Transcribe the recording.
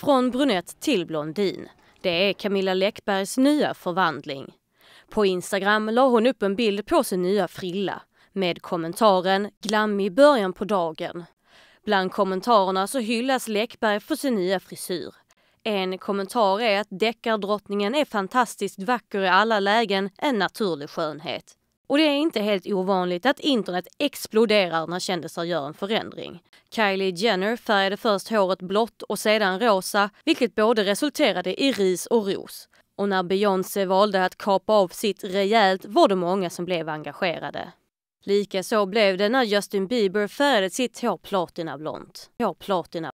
Från brunett till blondin. Det är Camilla Läckbergs nya förvandling. På Instagram la hon upp en bild på sin nya frilla med kommentaren “glammig början på dagen”. Bland kommentarerna så hyllas Läckberg för sin nya frisyr. En kommentar är att deckardrottningen är fantastiskt vacker i alla lägen, en naturlig skönhet. Och det är inte helt ovanligt att internet exploderar när kändisar gör en förändring. Kylie Jenner färgade först håret blått och sedan rosa, vilket både resulterade i ris och ros. Och när Beyoncé valde att kapa av sitt rejält var det många som blev engagerade. Likaså blev det när Justin Bieber färgade sitt hår platinablont. Hår platina